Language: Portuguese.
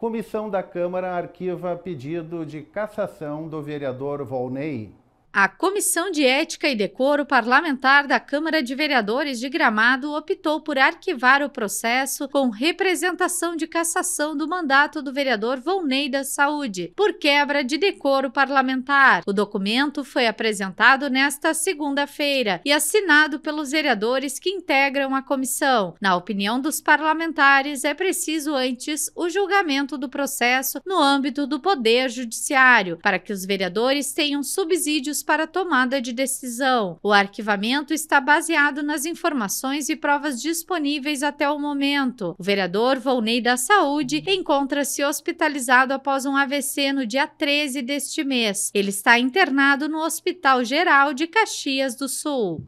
Comissão da Câmara arquiva pedido de cassação do vereador Volney. A Comissão de Ética e Decoro Parlamentar da Câmara de Vereadores de Gramado optou por arquivar o processo com representação de cassação do mandato do vereador Volney da Saúde, por quebra de decoro parlamentar. O documento foi apresentado nesta segunda-feira e assinado pelos vereadores que integram a comissão. Na opinião dos parlamentares, é preciso antes o julgamento do processo no âmbito do Poder Judiciário, para que os vereadores tenham subsídios para tomada de decisão. O arquivamento está baseado nas informações e provas disponíveis até o momento. O vereador Volney da Saúde encontra-se hospitalizado após um AVC no dia 13 deste mês. Ele está internado no Hospital Geral de Caxias do Sul.